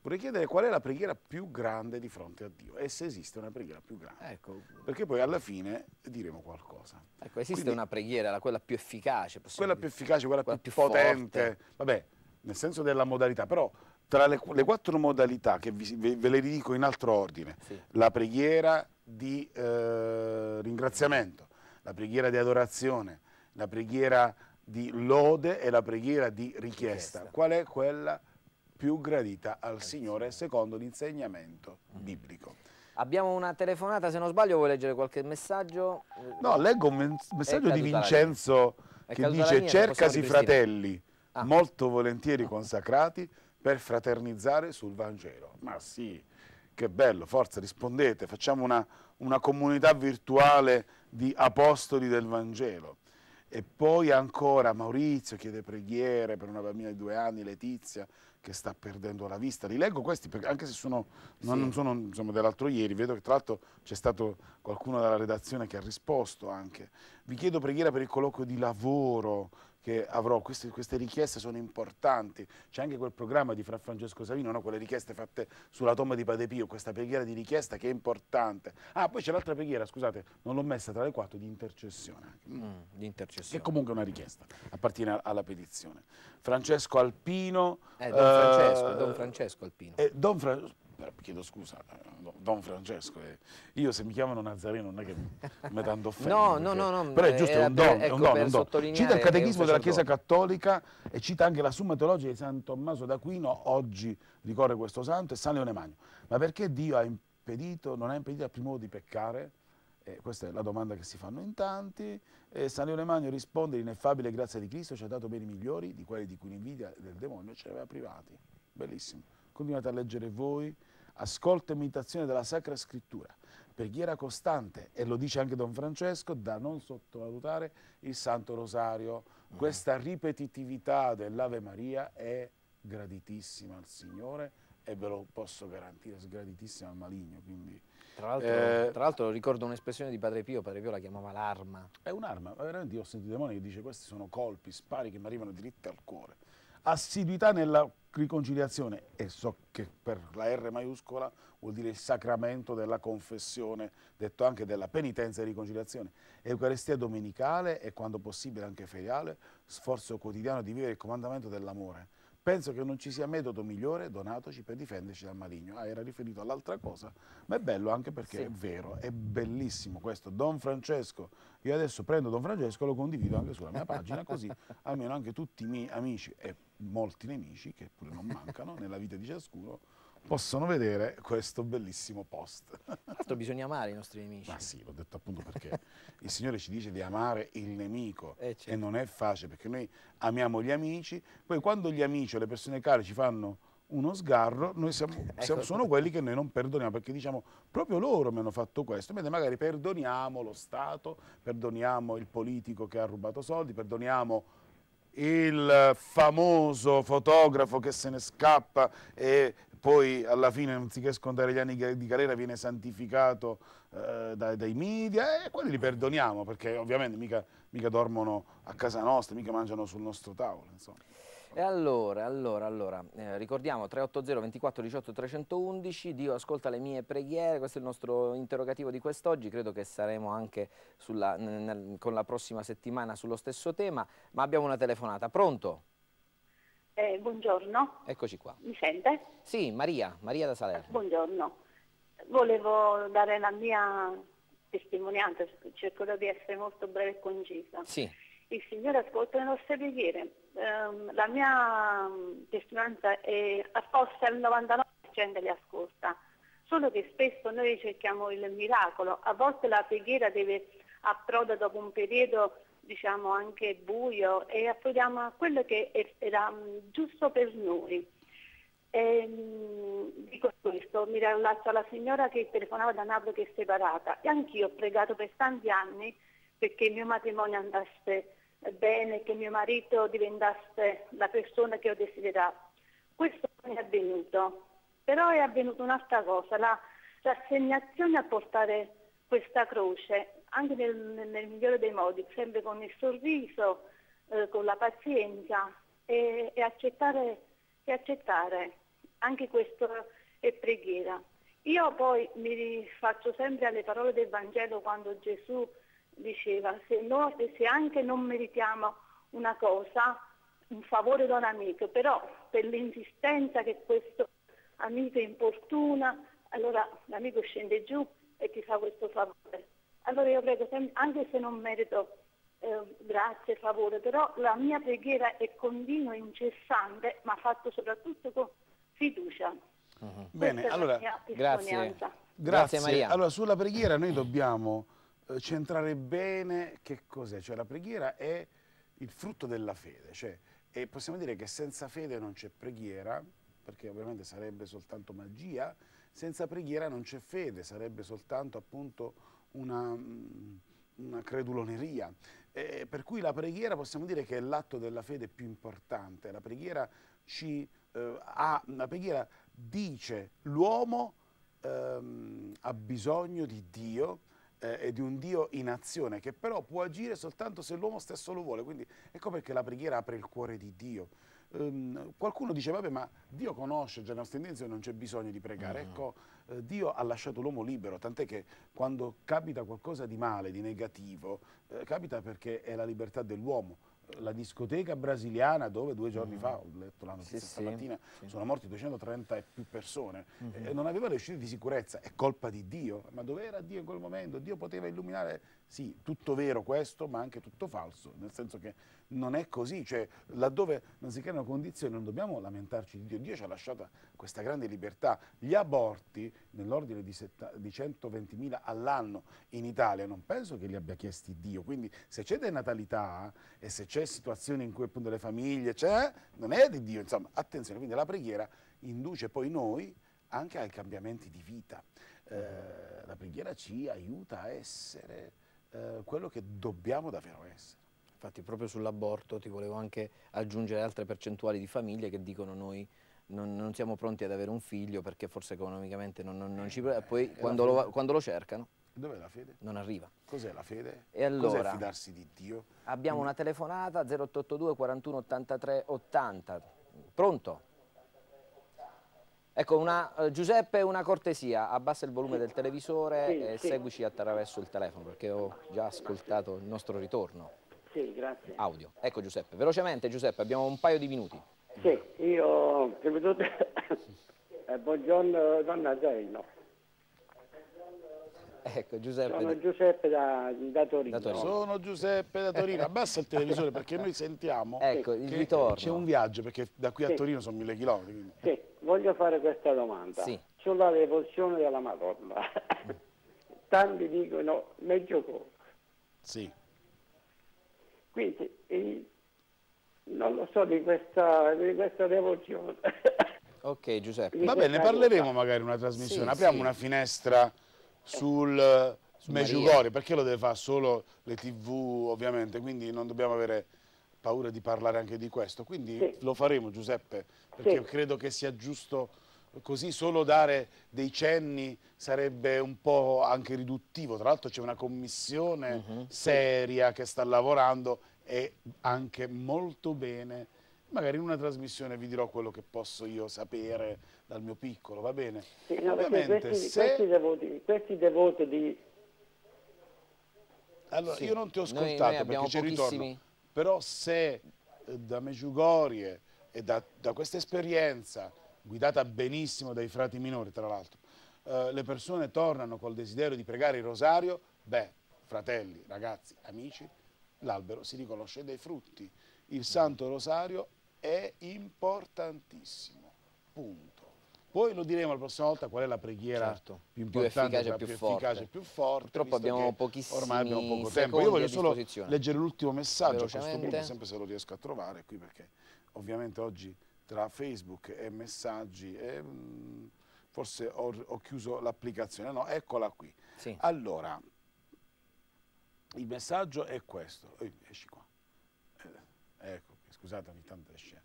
Vorrei chiedere qual è la preghiera più grande di fronte a Dio e se esiste una preghiera più grande. Ecco. Perché poi alla fine diremo qualcosa. Ecco, esiste Quindi, una preghiera, quella più efficace. Quella più efficace, quella, quella più, più potente. Forte. Vabbè, nel senso della modalità, però tra le, le quattro modalità, che vi, ve, ve, le ridico in altro ordine, sì. la preghiera di eh, ringraziamento, la preghiera di adorazione, la preghiera di lode e la preghiera di richiesta. richiesta. Qual è quella più gradita al richiesta. Signore secondo l'insegnamento mm. biblico? Abbiamo una telefonata, se non sbaglio vuoi leggere qualche messaggio? No, leggo un messaggio di Vincenzo che dice cercasi fratelli, ah. molto volentieri consacrati, per fraternizzare sul Vangelo. Ma sì, che bello, forza, rispondete, facciamo una, una comunità virtuale di apostoli del Vangelo. E poi ancora Maurizio chiede preghiere per una bambina di due anni, Letizia, che sta perdendo la vista. Li leggo questi, anche se sono, non, sì. non sono insomma, dell'altro ieri, vedo che tra l'altro c'è stato qualcuno dalla redazione che ha risposto anche. Vi chiedo preghiera per il colloquio di lavoro, che avrò, queste, queste richieste sono importanti, c'è anche quel programma di Fra Francesco Savino, no? quelle richieste fatte sulla tomba di Padre Pio, questa preghiera di richiesta che è importante. Ah, poi c'è l'altra preghiera, scusate, non l'ho messa tra le quattro, di intercessione. Mm, di intercessione. Che comunque è una richiesta, appartiene alla petizione. Francesco Alpino. Eh, Don Francesco, eh, Don Francesco Alpino. Eh, Don Fra chiedo scusa, eh, Don Francesco, eh. io se mi chiamano Nazareno non è che mi tanto offendo. no, no, no, no. Però è eh, giusto, è un don, ecco, un don, un don. Cita il catechismo della Chiesa Cattolica e cita anche la Summa Teologica di San Tommaso d'Aquino, oggi ricorre questo santo, e San Leone Magno. Ma perché Dio ha impedito, non ha impedito al primo uomo di peccare? Eh, questa è la domanda che si fanno in tanti. Eh, San Leone Magno risponde, l'ineffabile grazia di Cristo ci ha dato beni migliori di quelli di cui l'invidia del demonio ci aveva privati. Bellissimo. Continuate a leggere voi ascolto e meditazione della Sacra Scrittura, preghiera costante, e lo dice anche Don Francesco, da non sottovalutare il Santo Rosario. Mm. Questa ripetitività dell'Ave Maria è graditissima al Signore e ve lo posso garantire, sgraditissima al maligno. Quindi, tra, l'altro, eh, ricordo un'espressione di Padre Pio, Padre Pio la chiamava l'arma. È un'arma, ma veramente io ho sentito demoni che dice questi sono colpi, spari che mi arrivano diritti al cuore assiduità nella riconciliazione e so che per la R maiuscola vuol dire il sacramento della confessione, detto anche della penitenza e riconciliazione. Eucaristia domenicale e quando possibile anche feriale, sforzo quotidiano di vivere il comandamento dell'amore. Penso che non ci sia metodo migliore, donatoci, per difenderci dal maligno. Ah, era riferito all'altra cosa, ma è bello anche perché sì. è vero, è bellissimo questo. Don Francesco, io adesso prendo Don Francesco e lo condivido anche sulla mia pagina, così almeno anche tutti i miei amici e molti nemici, che pure non mancano nella vita di ciascuno, possono vedere questo bellissimo post. Certo, bisogna amare i nostri nemici. Ma sì, l'ho detto appunto perché il Signore ci dice di amare il nemico eh, certo. e non è facile perché noi amiamo gli amici, poi quando gli amici o le persone care ci fanno uno sgarro, noi siamo, siamo, ecco. sono quelli che noi non perdoniamo, perché diciamo proprio loro mi hanno fatto questo, mentre magari perdoniamo lo Stato, perdoniamo il politico che ha rubato soldi, perdoniamo il famoso fotografo che se ne scappa e poi alla fine anziché scontare gli anni di carriera viene santificato eh, dai, dai, media e quelli li perdoniamo perché ovviamente mica, mica dormono a casa nostra, mica mangiano sul nostro tavolo. Insomma. E allora, allora, allora, eh, ricordiamo 380 24 18 311, Dio ascolta le mie preghiere, questo è il nostro interrogativo di quest'oggi, credo che saremo anche sulla, nel, con la prossima settimana sullo stesso tema, ma abbiamo una telefonata, pronto? Eh, buongiorno. Eccoci qua. Mi sente? Sì, Maria, Maria da Salerno. Eh, buongiorno. Volevo dare la mia testimonianza, cercherò di essere molto breve e concisa. Sì il Signore ascolta le nostre preghiere. Um, la mia mm, testimonianza è apposta al 99% li ascolta, solo che spesso noi cerchiamo il miracolo, a volte la preghiera deve approda dopo un periodo diciamo anche buio e approdiamo a quello che era mm, giusto per noi. E, ehm, dico questo, mi rallaccio alla signora che telefonava da Napoli che è separata e anch'io ho pregato per tanti anni perché il mio matrimonio andasse bene che mio marito diventasse la persona che ho desiderato. Questo non è avvenuto, però è avvenuta un'altra cosa, la rassegnazione a portare questa croce, anche nel, nel migliore dei modi, sempre con il sorriso, eh, con la pazienza e, e, accettare, e accettare. Anche questo è preghiera. Io poi mi rifaccio sempre alle parole del Vangelo quando Gesù diceva, se, no, se anche non meritiamo una cosa, un favore da un amico, però per l'insistenza che questo amico importuna, allora l'amico scende giù e ti fa questo favore. Allora io prego, anche se non merito eh, grazie, favore, però la mia preghiera è continua, incessante, ma fatto soprattutto con fiducia. Mhm. Uh -huh. Bene, allora, grazie. grazie. Grazie Maria. Allora sulla preghiera noi dobbiamo eh, centrare bene che cos'è, cioè la preghiera è il frutto della fede, cioè, e possiamo dire che senza fede non c'è preghiera, perché ovviamente sarebbe soltanto magia, senza preghiera non c'è fede, sarebbe soltanto appunto una, mm, una creduloneria. E per cui la preghiera possiamo dire che è l'atto della fede più importante, la preghiera, ci, eh, ha, la preghiera dice l'uomo ehm, ha bisogno di Dio, eh, e di un Dio in azione che però può agire soltanto se l'uomo stesso lo vuole. Quindi ecco perché la preghiera apre il cuore di Dio. Um, qualcuno dice, vabbè, ma Dio conosce già le nostre intenzioni, non c'è bisogno di pregare. No. Ah. Ecco, eh, Dio ha lasciato l'uomo libero, tant'è che quando capita qualcosa di male, di negativo, eh, capita perché è la libertà dell'uomo la discoteca brasiliana dove due giorni mm. fa, ho letto la notizia sì, stamattina, sì. sono morti 230 e più persone, mm -hmm. eh, non aveva le uscite di sicurezza, è colpa di Dio, ma dov'era Dio in quel momento? Dio poteva illuminare, sì, tutto vero questo, ma anche tutto falso, nel senso che non è così, cioè laddove non si creano condizioni non dobbiamo lamentarci di Dio, Dio ci ha lasciato questa grande libertà, gli aborti nell'ordine di, di 120.000 all'anno in Italia non penso che li abbia chiesti Dio, quindi se c'è denatalità e se c'è c'è situazione in cui appunto le famiglie, c'è, non è di Dio, insomma, attenzione, quindi la preghiera induce poi noi anche ai cambiamenti di vita. Eh, la preghiera ci aiuta a essere eh, quello che dobbiamo davvero essere. Infatti proprio sull'aborto ti volevo anche aggiungere altre percentuali di famiglie che dicono noi non, non siamo pronti ad avere un figlio perché forse economicamente non, non, non ci... Eh, poi quando lo, quando lo cercano Dov'è la fede? Non arriva. Cos'è la fede? E allora, Cos'è fidarsi di Dio? Abbiamo mm. una telefonata 0882 41 83 80. Pronto? Ecco, una, eh, Giuseppe, una cortesia, abbassa il volume del televisore sì, e sì. seguici attraverso il telefono perché ho già ascoltato il nostro ritorno. Sì, grazie. Audio. Ecco Giuseppe, velocemente Giuseppe, abbiamo un paio di minuti. Sì, io... eh, buongiorno, donna Zaino. Ecco, Giuseppe. Sono Giuseppe da, da, Torino. da, Torino. Sono Giuseppe da Torino. Eh. Abbassa il televisore perché noi sentiamo ecco, il ritorno. C'è un viaggio perché da qui sì. a Torino sono mille chilometri. Sì, voglio fare questa domanda. Sì. Sulla devozione della Madonna. Tanti dicono mezzo corpo. Sì. Quindi non lo so di questa, di questa devozione. ok Giuseppe. Va bene, parleremo magari in una trasmissione. Sì, Apriamo sì. una finestra sul eh, Meggiugori, perché lo deve fare solo le tv ovviamente, quindi non dobbiamo avere paura di parlare anche di questo, quindi sì. lo faremo Giuseppe, perché sì. credo che sia giusto così, solo dare dei cenni sarebbe un po' anche riduttivo, tra l'altro c'è una commissione uh mhm. -huh. seria che sta lavorando e anche molto bene magari in una trasmissione vi dirò quello che posso io sapere dal mio piccolo, va bene? Sì, no, Ovviamente, questi, se... questi, devoti, questi devoti di... Allora, sì. io non ti ho ascoltato noi, noi perché ci ritorno, però se eh, da Meggiugorie e da, da questa esperienza, guidata benissimo dai frati minori tra l'altro, eh, le persone tornano col desiderio di pregare il rosario, beh, fratelli, ragazzi, amici, l'albero si riconosce dai frutti. Il Santo Rosario è importantissimo, punto. Poi lo diremo la prossima volta qual è la preghiera certo. più importante, più efficace, più, più, forte. Efficace, più forte. Purtroppo abbiamo pochissimi Ormai abbiamo poco tempo. Io voglio solo leggere l'ultimo messaggio a questo punto, sempre se lo riesco a trovare qui, perché ovviamente oggi tra Facebook e messaggi... E, mh, mm, forse ho, ho chiuso l'applicazione, no, eccola qui. Sì. Allora, il messaggio è questo, esci qua, eh, ecco scusate ogni tanto esce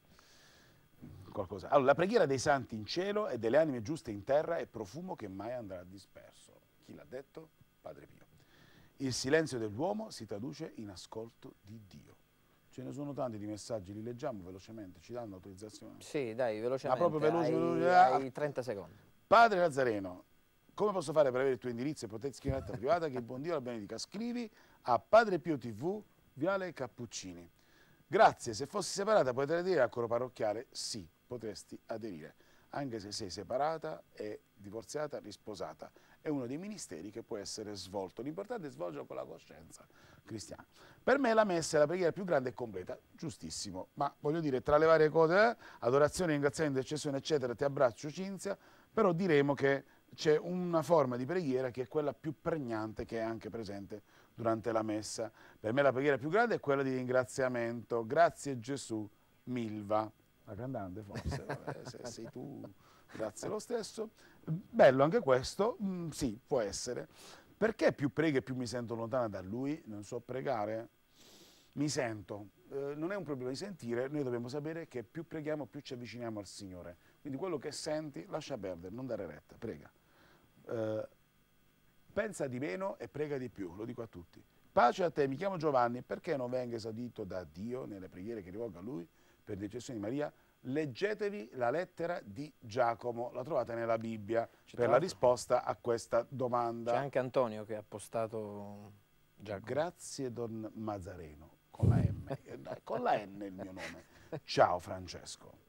qualcosa. Allora, la preghiera dei santi in cielo e delle anime giuste in terra è profumo che mai andrà disperso. Chi l'ha detto? Padre Pio. Il silenzio dell'uomo si traduce in ascolto di Dio. Ce ne sono tanti di messaggi, li leggiamo velocemente, ci danno autorizzazione? Sì, dai, velocemente. Ma proprio veloce, hai, veloce. Hai 30 ah. secondi. Padre Nazareno, come posso fare per avere il tuo indirizzo e poterti scrivere a privata che il buon Dio la benedica? Scrivi a Padre Pio TV, Viale Cappuccini. Grazie, se fossi separata potrei dire al coro parrocchiale sì, potresti aderire, anche se sei separata e divorziata, risposata è uno dei ministeri che può essere svolto. L'importante è svolgerlo con la coscienza cristiana. Per me la messa è la preghiera più grande e completa, giustissimo, ma voglio dire, tra le varie cose, eh, adorazione, ringraziamento, intercessione, eccetera, ti abbraccio Cinzia, però diremo che c'è una forma di preghiera che è quella più pregnante che è anche presente durante la messa. Per me la preghiera più grande è quella di ringraziamento. Grazie Gesù, Milva. La cantante forse, vabbè, se sei tu, grazie lo stesso. Bello anche questo? Mm, sì, può essere. Perché più prego e più mi sento lontana da lui? Non so pregare? Mi sento. Eh, non è un problema di sentire, noi dobbiamo sapere che più preghiamo più ci avviciniamo al Signore. Quindi quello che senti lascia perdere, non dare retta, prega. Eh, pensa di meno e prega di più, lo dico a tutti. Pace a te, mi chiamo Giovanni, perché non venga esaudito da Dio nelle preghiere che rivolgo a Lui per decessione di Maria? leggetevi la lettera di Giacomo, la trovate nella Bibbia per la risposta a questa domanda. C'è anche Antonio che ha postato Giacomo. Grazie Don Mazzareno, con la M, con la N il mio nome. Ciao Francesco.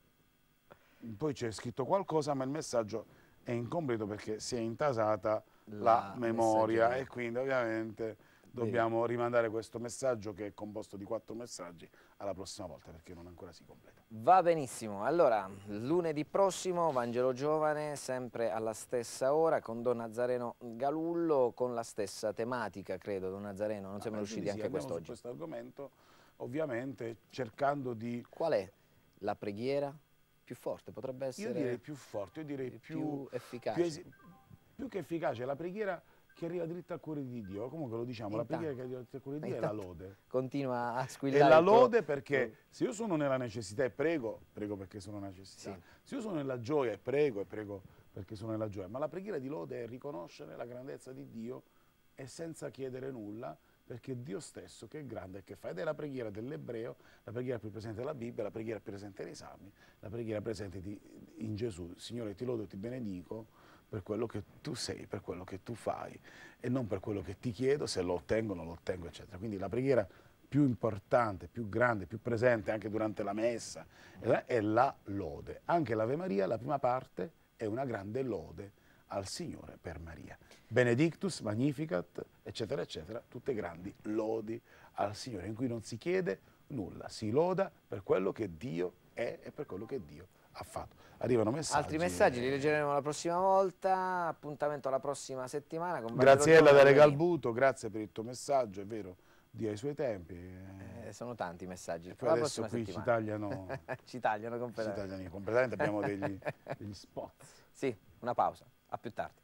Poi c'è scritto qualcosa ma il messaggio è incompleto perché si è intasata la, la memoria e quindi ovviamente dobbiamo Bene. rimandare questo messaggio che è composto di quattro messaggi alla prossima volta perché non ancora si completa. Va benissimo, allora lunedì prossimo Vangelo Giovane sempre alla stessa ora con Don Nazareno Galullo con la stessa tematica credo Don Nazareno, non ah, siamo ah, riusciti sì, anche quest'oggi. questo argomento ovviamente cercando di... Qual è la preghiera più forte? Potrebbe essere... Io direi più forte, io direi più... più efficace. Più, più che efficace, la preghiera che arriva dritto al cuore di Dio. Comunque lo diciamo, intanto, la preghiera che arriva dritto al cuore di Dio è la lode. Continua a squillare. È la lode perché se io sono nella necessità e prego, prego perché sono nella necessità. Sì. Se io sono nella gioia e prego e prego perché sono nella gioia. Ma la preghiera di lode è riconoscere la grandezza di Dio e senza chiedere nulla perché Dio stesso che è grande e che fa ed è la preghiera dell'ebreo, la preghiera più presente nella Bibbia, la preghiera presente nei Salmi, la preghiera presente di, in Gesù. Signore ti lodo e ti benedico per quello che tu sei, per quello che tu fai e non per quello che ti chiedo, se lo ottengo, non lo ottengo, eccetera. Quindi la preghiera più importante, più grande, più presente anche durante la messa è la lode. Anche l'Ave Maria, la prima parte, è una grande lode al Signore per Maria. Benedictus, Magnificat, eccetera, eccetera, tutte grandi lodi al Signore, in cui non si chiede nulla, si loda per quello che Dio è e per quello che Dio ha Arrivano messaggi. Altri messaggi li leggeremo la prossima volta, appuntamento la prossima settimana. Con Graziella da Regalbuto, grazie per il tuo messaggio, è vero, dia i suoi tempi. Eh, eh sono tanti i messaggi. poi adesso qui ci tagliano, ci tagliano completamente. Ci tagliano completamente, abbiamo degli, degli spot. Sì, una pausa, a più tardi.